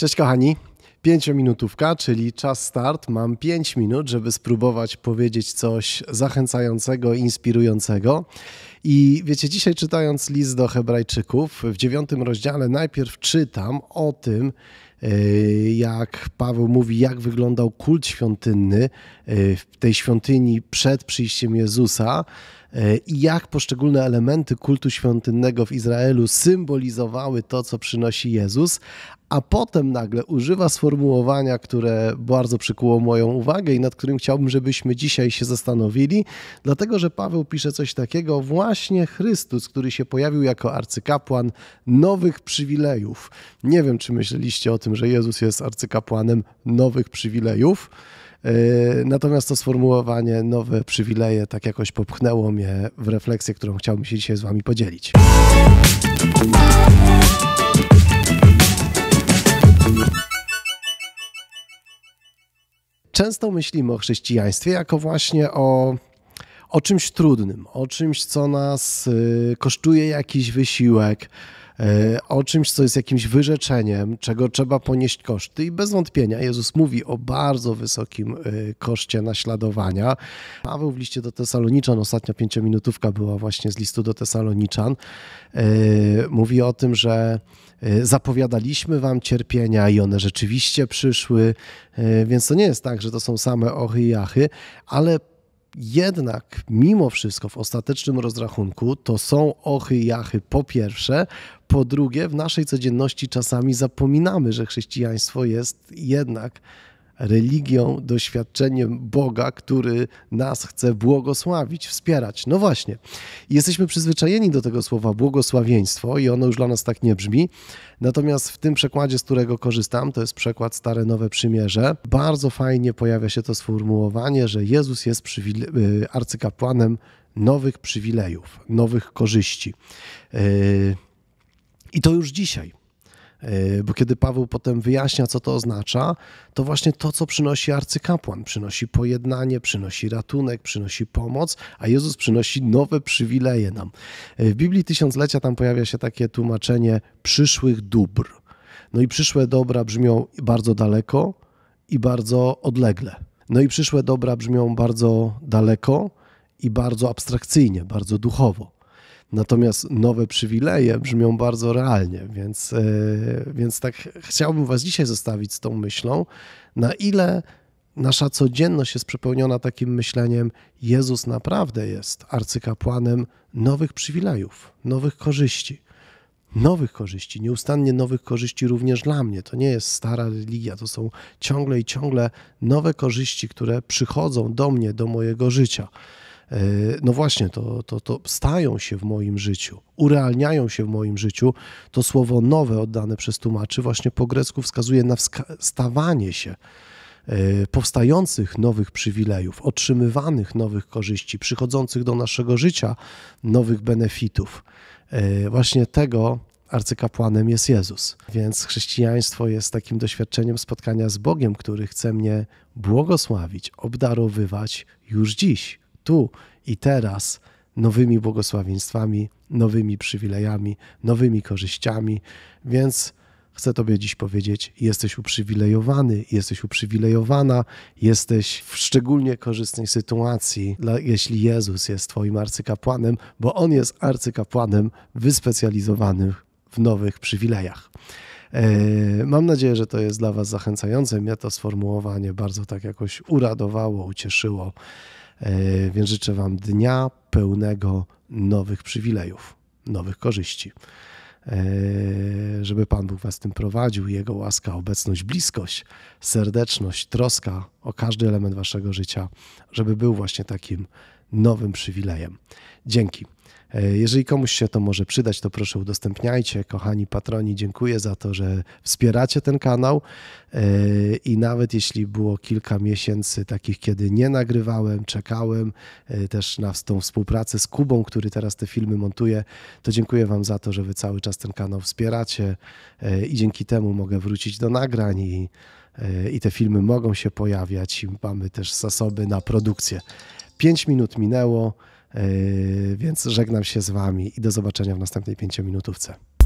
Cześć kochani. Pięciominutówka, czyli czas start. Mam pięć minut, żeby spróbować powiedzieć coś zachęcającego, inspirującego. I wiecie, dzisiaj czytając list do Hebrajczyków, w dziewiątym rozdziale najpierw czytam o tym, e, jak Paweł mówi, jak wyglądał kult świątynny e, w tej świątyni przed przyjściem Jezusa. E, i jak poszczególne elementy kultu świątynnego w Izraelu symbolizowały to, co przynosi Jezus, a potem nagle używa sformułowania, które bardzo przykuło moją uwagę i nad którym chciałbym, żebyśmy dzisiaj się zastanowili, dlatego że Paweł pisze coś takiego, właśnie Chrystus, który się pojawił jako arcykapłan nowych przywilejów. Nie wiem, czy myśleliście o tym, że Jezus jest arcykapłanem nowych przywilejów. Y, natomiast to sformułowanie nowe przywileje tak jakoś popchnęło mnie w refleksję, którą chciałbym się dzisiaj z Wami podzielić. Często myślimy o chrześcijaństwie jako właśnie o o czymś trudnym, o czymś, co nas y, kosztuje jakiś wysiłek, E, o czymś, co jest jakimś wyrzeczeniem, czego trzeba ponieść koszty. I bez wątpienia Jezus mówi o bardzo wysokim e, koszcie naśladowania. Paweł w liście do Tesaloniczan, ostatnia pięciominutówka była właśnie z listu do Tesaloniczan, e, mówi o tym, że zapowiadaliśmy wam cierpienia i one rzeczywiście przyszły, więc to nie jest tak, że to są same ochy i achy, ale jednak mimo wszystko w ostatecznym rozrachunku to są ochy jachy po pierwsze, po drugie w naszej codzienności czasami zapominamy, że chrześcijaństwo jest jednak religią, doświadczeniem Boga, który nas chce błogosławić, wspierać. No właśnie, jesteśmy przyzwyczajeni do tego słowa błogosławieństwo i ono już dla nas tak nie brzmi. Natomiast w tym przekładzie, z którego korzystam, to jest przekład Stare Nowe Przymierze, bardzo fajnie pojawia się to sformułowanie, że Jezus jest y, arcykapłanem nowych przywilejów, nowych korzyści. Y, I to już dzisiaj. E, bo kiedy Paweł potem wyjaśnia, co to oznacza, to właśnie to, co przynosi arcykapłan, przynosi pojednanie, przynosi ratunek, przynosi pomoc, a Jezus przynosi nowe przywileje nam. E, w Biblii Tysiąclecia tam pojawia się takie tłumaczenie przyszłych dóbr. No i przyszłe dobra brzmią bardzo daleko i bardzo odlegle. No i przyszłe dobra brzmią bardzo daleko i bardzo abstrakcyjnie, bardzo duchowo. Natomiast nowe przywileje brzmią bardzo realnie, więc, e, więc tak chciałbym Was dzisiaj zostawić z tą myślą, na ile nasza codzienność jest przepełniona takim myśleniem: Jezus naprawdę jest arcykapłanem nowych przywilejów, nowych korzyści. Nowych korzyści, nieustannie nowych korzyści również dla mnie. To nie jest stara religia, to są ciągle i ciągle nowe korzyści, które przychodzą do mnie, do mojego życia. E, no właśnie, to, to, to stają się w moim życiu, urealniają się w moim życiu. To słowo nowe oddane przez tłumaczy właśnie po grecku wskazuje na stawanie się e, powstających nowych przywilejów, otrzymywanych nowych korzyści, przychodzących do naszego życia nowych benefitów. E, właśnie tego arcykapłanem jest Jezus. Więc chrześcijaństwo jest takim doświadczeniem spotkania z Bogiem, który chce mnie błogosławić, obdarowywać już dziś tu i teraz nowymi błogosławieństwami, nowymi przywilejami, nowymi korzyściami. Więc chcę Tobie dziś powiedzieć: jesteś uprzywilejowany, jesteś uprzywilejowana, jesteś w szczególnie korzystnej sytuacji, jeśli Jezus jest Twoim arcykapłanem, bo On jest arcykapłanem wyspecjalizowanym w nowych przywilejach. E, mam nadzieję, że to jest dla Was zachęcające. Mnie to sformułowanie bardzo tak jakoś uradowało, ucieszyło. E, więc życzę Wam dnia pełnego nowych przywilejów, nowych korzyści. E, żeby Pan Bóg Was tym prowadził, Jego łaska, obecność, bliskość, serdeczność, troska o każdy element Waszego życia, żeby był właśnie takim nowym przywilejem. Dzięki. E, jeżeli komuś się to może przydać, to proszę udostępniajcie. Kochani patroni, dziękuję za to, że wspieracie ten kanał. E, I nawet jeśli było kilka miesięcy takich, kiedy nie nagrywałem, czekałem e, też na tą współpracę z Kubą, który teraz te filmy montuje, to dziękuję Wam za to, że Wy cały czas ten kanał wspieracie i dzięki temu mogę wrócić do nagrań i, i te filmy mogą się pojawiać i mamy też zasoby na produkcję. Pięć minut minęło. Yy, więc żegnam się z Wami i do zobaczenia w następnej pięciominutówce.